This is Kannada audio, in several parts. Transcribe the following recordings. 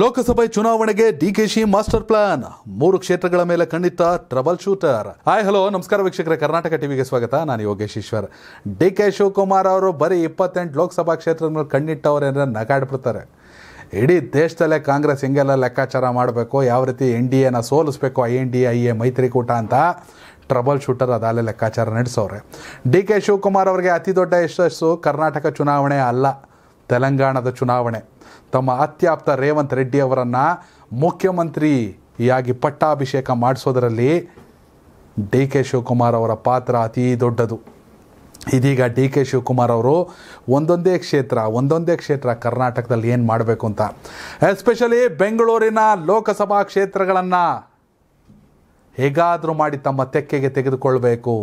ಲೋಕಸಭೆ ಚುನಾವಣೆಗೆ ಡಿಕೆಶಿ ಮಾಸ್ಟರ್ ಪ್ಲಾನ್ ಮೂರು ಕ್ಷೇತ್ರಗಳ ಮೇಲೆ ಖಂಡಿತ ಟ್ರಬಲ್ ಶೂಟರ್ ಹಾಯ್ ಹಲೋ ನಮಸ್ಕಾರ ವೀಕ್ಷಕರ ಕರ್ನಾಟಕ ಟಿವಿಗೆ ಸ್ವಾಗತ ನಾನು ಯೋಗೇಶ್ ಈಶ್ವರ್ ಡಿ ಕೆ ಶಿವಕುಮಾರ್ ಅವರು ಬರೀ ಇಪ್ಪತ್ತೆಂಟು ಲೋಕಸಭಾ ಮೇಲೆ ಕಣ್ಣಿಟ್ಟವ್ರು ಏನರ ನಗಾಡ್ಬಿಡ್ತಾರೆ ಇಡೀ ದೇಶದಲ್ಲೇ ಕಾಂಗ್ರೆಸ್ ಹಿಂಗೆಲ್ಲ ಲೆಕ್ಕಾಚಾರ ಮಾಡಬೇಕು ಯಾವ ರೀತಿ ಎನ್ ಡಿ ಎನ ಸೋಲಿಸ್ಬೇಕು I N D I A ಮೈತ್ರಿಕೂಟ ಅಂತ ಟ್ರಬಲ್ ಶೂಟರ್ ಅದಲ್ಲೇ ಲೆಕ್ಕಾಚಾರ ನಡೆಸೋರೆ ಡಿ ಕೆ ಶಿವಕುಮಾರ್ ಅವರಿಗೆ ಅತಿ ದೊಡ್ಡ ಯಶಸ್ಸು ಕರ್ನಾಟಕ ಚುನಾವಣೆ ಅಲ್ಲ ತೆಲಂಗಾಣದ ಚುನಾವಣೆ ತಮ್ಮ ಅತ್ಯಾಪ್ತ ರೇವಂತ್ ರೆಡ್ಡಿ ಅವರನ್ನು ಮುಖ್ಯಮಂತ್ರಿಯಾಗಿ ಪಟ್ಟಾಭಿಷೇಕ ಮಾಡಿಸೋದರಲ್ಲಿ ಡಿ ಕೆ ಶಿವಕುಮಾರ್ ಅವರ ಪಾತ್ರ ಅತೀ ದೊಡ್ಡದು ಇದೀಗ ಡಿ ಕೆ ಶಿವಕುಮಾರ್ ಅವರು ಒಂದೊಂದೇ ಕ್ಷೇತ್ರ ಒಂದೊಂದೇ ಕ್ಷೇತ್ರ ಕರ್ನಾಟಕದಲ್ಲಿ ಏನು ಮಾಡಬೇಕು ಅಂತ ಎಸ್ಪೆಷಲಿ ಬೆಂಗಳೂರಿನ ಲೋಕಸಭಾ ಕ್ಷೇತ್ರಗಳನ್ನು ಹೇಗಾದರೂ ಮಾಡಿ ತಮ್ಮ ತೆಕ್ಕೆಗೆ ತೆಗೆದುಕೊಳ್ಬೇಕು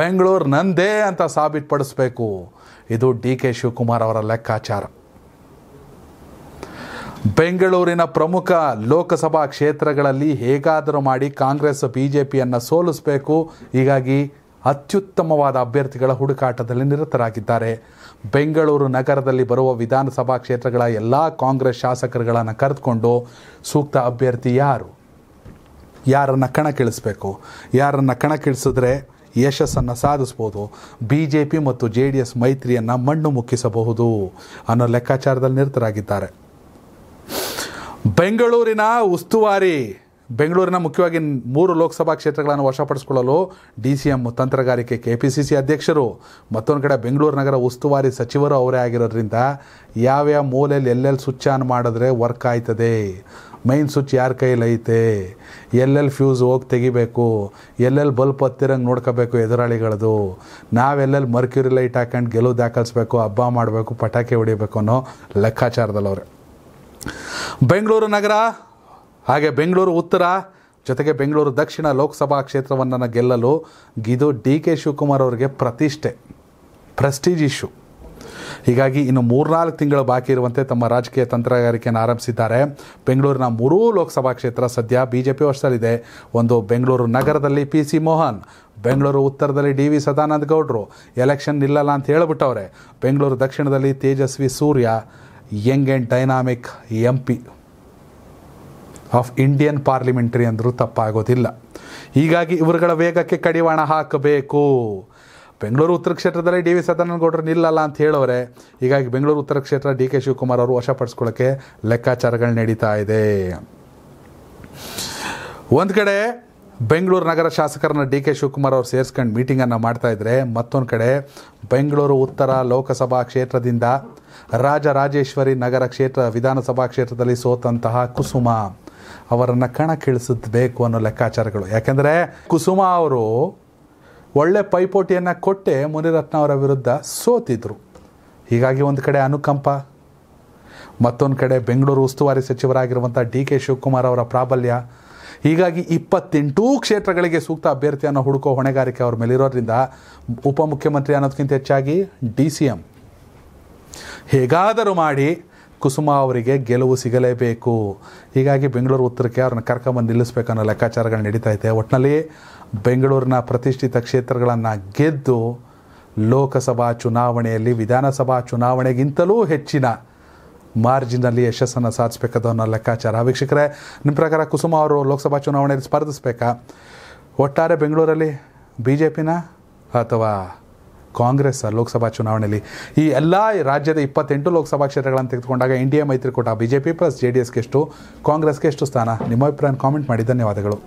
ಬೆಂಗಳೂರು ನಂದೇ ಅಂತ ಸಾಬೀತುಪಡಿಸ್ಬೇಕು ಇದು ಡಿ ಕೆ ಶಿವಕುಮಾರ್ ಅವರ ಲೆಕ್ಕಾಚಾರ ಬೆಂಗಳೂರಿನ ಪ್ರಮುಖ ಲೋಕಸಭಾ ಕ್ಷೇತ್ರಗಳಲ್ಲಿ ಹೇಗಾದರೂ ಮಾಡಿ ಕಾಂಗ್ರೆಸ್ ಬಿ ಜೆ ಪಿಯನ್ನು ಸೋಲಿಸಬೇಕು ಹೀಗಾಗಿ ಅತ್ಯುತ್ತಮವಾದ ಅಭ್ಯರ್ಥಿಗಳ ಹುಡುಕಾಟದಲ್ಲಿ ನಿರತರಾಗಿದ್ದಾರೆ ಬೆಂಗಳೂರು ನಗರದಲ್ಲಿ ಬರುವ ವಿಧಾನಸಭಾ ಕ್ಷೇತ್ರಗಳ ಎಲ್ಲ ಕಾಂಗ್ರೆಸ್ ಶಾಸಕರುಗಳನ್ನು ಕರೆದುಕೊಂಡು ಸೂಕ್ತ ಅಭ್ಯರ್ಥಿ ಯಾರು ಯಾರನ್ನು ಕಣಕ್ಕಿಳಿಸ್ಬೇಕು ಯಾರನ್ನು ಕಣಕ್ಕಿಳಿಸಿದ್ರೆ ಯಶಸ್ಸನ್ನು ಸಾಧಿಸ್ಬೋದು ಬಿ ಜೆ ಪಿ ಮತ್ತು ಜೆ ಡಿ ಎಸ್ ಮೈತ್ರಿಯನ್ನು ಮಣ್ಣು ಮುಕ್ಕಿಸಬಹುದು ಅನ್ನೋ ಲೆಕ್ಕಾಚಾರದಲ್ಲಿ ನಿರತರಾಗಿದ್ದಾರೆ ಬೆಂಗಳೂರಿನ ಉಸ್ತುವಾರಿ ಬೆಂಗಳೂರಿನ ಮುಖ್ಯವಾಗಿ ಮೂರು ಲೋಕಸಭಾ ಕ್ಷೇತ್ರಗಳನ್ನು ವಶಪಡಿಸಿಕೊಳ್ಳಲು ಡಿ ಸಿ ಎಂ ತಂತ್ರಗಾರಿಕೆ ಕೆ ಪಿ ಸಿ ಸಿ ಅಧ್ಯಕ್ಷರು ಮತ್ತೊಂದು ಕಡೆ ಬೆಂಗಳೂರು ನಗರ ಉಸ್ತುವಾರಿ ಸಚಿವರು ಅವರೇ ಆಗಿರೋದ್ರಿಂದ ಯಾವ್ಯಾವ ಮೂಲೆಯಲ್ಲಿ ಎಲ್ಲೆಲ್ಲಿ ಸ್ವಿಚ್ ಆನ್ ಮಾಡಿದ್ರೆ ವರ್ಕ್ ಆಯ್ತದೆ ಮೈನ್ ಸ್ವಿಚ್ ಯಾರ ಐತೆ ಎಲ್ಲೆಲ್ಲಿ ಫ್ಯೂಸ್ ಹೋಗಿ ತೆಗಿಬೇಕು ಎಲ್ಲೆಲ್ಲಿ ಬಲ್ಪ್ ಹತ್ತಿರಂಗೆ ನೋಡ್ಕೋಬೇಕು ಎದುರಾಳಿಗಳದು ನಾವೆಲ್ಲೆಲ್ಲಿ ಮರ್ಕ್ಯೂರಿ ಲೈಟ್ ಹಾಕೊಂಡು ಗೆಲುವು ದಾಖಲಿಸ್ಬೇಕು ಹಬ್ಬ ಮಾಡಬೇಕು ಪಟಾಕಿ ಹೊಡಿಬೇಕು ಅನ್ನೋ ಲೆಕ್ಕಾಚಾರದಲ್ಲಿ ಅವ್ರೆ ಬೆಂಗಳೂರು ನಗರ ಹಾಗೆ ಬೆಂಗಳೂರು ಉತ್ತರ ಜೊತೆಗೆ ಬೆಂಗಳೂರು ದಕ್ಷಿಣ ಲೋಕಸಭಾ ಕ್ಷೇತ್ರವನ್ನು ಗೆಲ್ಲಲು ಇದು ಡಿ ಕೆ ಶಿವಕುಮಾರ್ ಅವರಿಗೆ ಪ್ರತಿಷ್ಠೆ ಪ್ರೆಸ್ಟೀಜ್ ಇಶ್ಯೂ ಹೀಗಾಗಿ ಇನ್ನು ಮೂರ್ನಾಲ್ಕು ತಿಂಗಳು ಬಾಕಿ ಇರುವಂತೆ ತಮ್ಮ ರಾಜಕೀಯ ತಂತ್ರಗಾರಿಕೆಯನ್ನು ಆರಂಭಿಸಿದ್ದಾರೆ ಬೆಂಗಳೂರಿನ ಮೂರೂ ಲೋಕಸಭಾ ಕ್ಷೇತ್ರ ಸದ್ಯ ಬಿ ಜೆ ಪಿ ವರ್ಷದಲ್ಲಿದೆ ಒಂದು ಬೆಂಗಳೂರು ನಗರದಲ್ಲಿ ಪಿ ಸಿ ಮೋಹನ್ ಬೆಂಗಳೂರು ಉತ್ತರದಲ್ಲಿ ಡಿ ವಿ ಸದಾನಂದ ಗೌಡರು ಎಲೆಕ್ಷನ್ ನಿಲ್ಲಲ್ಲ ಅಂತ ಹೇಳಿಬಿಟ್ಟವ್ರೆ ಬೆಂಗಳೂರು ದಕ್ಷಿಣದಲ್ಲಿ Tejasvi Surya young and dynamic M P of Indian parliamentary ಅಂದರೂ ತಪ್ಪಾಗೋದಿಲ್ಲ ಹೀಗಾಗಿ ಇವರುಗಳ ವೇಗಕ್ಕೆ ಕಡಿವಾಣ ಹಾಕಬೇಕು ಬೆಂಗಳೂರು ಉತ್ತರ ಕ್ಷೇತ್ರದಲ್ಲಿ ಡಿ ವಿ ಸದಾನಂದಗೌಡರು ನಿಲ್ಲಲ್ಲ ಅಂತ ಹೇಳೋರೆ ಹೀಗಾಗಿ ಬೆಂಗಳೂರು ಉತ್ತರ ಕ್ಷೇತ್ರ ಡಿ ಕೆ ಶಿವಕುಮಾರ್ ಅವರು ವಶಪಡಿಸ್ಕೊಳ್ಳೋಕ್ಕೆ ಲೆಕ್ಕಾಚಾರಗಳು ನಡೀತಾ ಇದೆ ಒಂದು ಕಡೆ ಬೆಂಗಳೂರು ನಗರ ಶಾಸಕರನ್ನ ಡಿ ಕೆ ಶಿವಕುಮಾರ್ ಅವರು ಸೇರಿಸ್ಕೊಂಡು ಮೀಟಿಂಗನ್ನು ಮಾಡ್ತಾ ಇದ್ರೆ ಮತ್ತೊಂದು ಕಡೆ ಬೆಂಗಳೂರು ಉತ್ತರ ಲೋಕಸಭಾ ಕ್ಷೇತ್ರದಿಂದ ರಾಜರಾಜೇಶ್ವರಿ ನಗರ ಕ್ಷೇತ್ರ ವಿಧಾನಸಭಾ ಕ್ಷೇತ್ರದಲ್ಲಿ ಸೋತಂತಹ ಕುಸುಮ ಅವರನ್ನು ಕಣಕ್ಕಿಳಿಸಬೇಕು ಅನ್ನೋ ಲೆಕ್ಕಾಚಾರಗಳು ಯಾಕೆಂದರೆ ಕುಸುಮ ಅವರು ಒಳ್ಳೆ ಪೈಪೋಟಿಯನ್ನು ಕೊಟ್ಟೆ ಮುನಿರತ್ನ ಅವರ ವಿರುದ್ಧ ಸೋತಿದ್ರು ಹೀಗಾಗಿ ಒಂದು ಕಡೆ ಅನುಕಂಪ ಮತ್ತೊಂದು ಕಡೆ ಬೆಂಗಳೂರು ಉಸ್ತುವಾರಿ ಸಚಿವರಾಗಿರುವಂಥ ಡಿ ಕೆ ಶಿವಕುಮಾರ್ ಅವರ ಪ್ರಾಬಲ್ಯ ಹೀಗಾಗಿ ಇಪ್ಪತ್ತೆಂಟು ಕ್ಷೇತ್ರಗಳಿಗೆ ಸೂಕ್ತ ಅಭ್ಯರ್ಥಿಯನ್ನು ಹುಡುಕೋ ಹೊಣೆಗಾರಿಕೆ ಅವ್ರ ಮೇಲಿರೋದ್ರಿಂದ ಉಪಮುಖ್ಯಮಂತ್ರಿ ಅನ್ನೋದಕ್ಕಿಂತ ಹೆಚ್ಚಾಗಿ ಡಿ ಸಿ ಎಂ ಹೇಗಾದರೂ ಮಾಡಿ ಕುಸುಮ ಅವರಿಗೆ ಗೆಲುವು ಸಿಗಲೇಬೇಕು ಹೀಗಾಗಿ ಬೆಂಗಳೂರು ಉತ್ತರಕ್ಕೆ ಅವ್ರನ್ನ ಕರ್ಕೊಂಬಂದು ನಿಲ್ಲಿಸ್ಬೇಕನ್ನೋ ಲೆಕ್ಕಾಚಾರಗಳು ನಡೀತಾ ಇದೆ ಒಟ್ಟಿನಲ್ಲಿ ಬೆಂಗಳೂರಿನ ಪ್ರತಿಷ್ಠಿತ ಕ್ಷೇತ್ರಗಳನ್ನು ಗೆದ್ದು ಲೋಕಸಭಾ ಚುನಾವಣೆಯಲ್ಲಿ ವಿಧಾನಸಭಾ ಚುನಾವಣೆಗಿಂತಲೂ ಹೆಚ್ಚಿನ ಮಾರ್ಜಿನಲ್ಲಿ ಯಶಸ್ಸನ್ನು ಅನ್ನೋ ಲೆಕ್ಕಾಚಾರ ವೀಕ್ಷಕರೇ ನಿಮ್ಮ ಪ್ರಕಾರ ಕುಸುಮ ಅವರು ಲೋಕಸಭಾ ಚುನಾವಣೆಯಲ್ಲಿ ಸ್ಪರ್ಧಿಸಬೇಕಾ ಒಟ್ಟಾರೆ ಬೆಂಗಳೂರಲ್ಲಿ ಬಿ ಜೆ ಪಿನ ಅಥವಾ ಕಾಂಗ್ರೆಸ್ ಲೋಕಸಭಾ ಚುನಾವಣೆಯಲ್ಲಿ ಈ ಎಲ್ಲ ರಾಜ್ಯದ ಇಪ್ಪತ್ತೆಂಟು ಲೋಕಸಭಾ ಕ್ಷೇತ್ರಗಳನ್ನು ತೆಗೆದುಕೊಂಡಾಗ ಎನ್ ಡಿ ಎ ಮೈತ್ರಿಕೂಟ B J P plus J D ಎಸ್ಗೆ ಎಷ್ಟು ಕಾಂಗ್ರೆಸ್ಗೆ ಎಷ್ಟು ಸ್ಥಾನ ನಿಮ್ಮ ಅಭಿಪ್ರಾಯ ಕಾಮೆಂಟ್ ಮಾಡಿ ಧನ್ಯವಾದಗಳು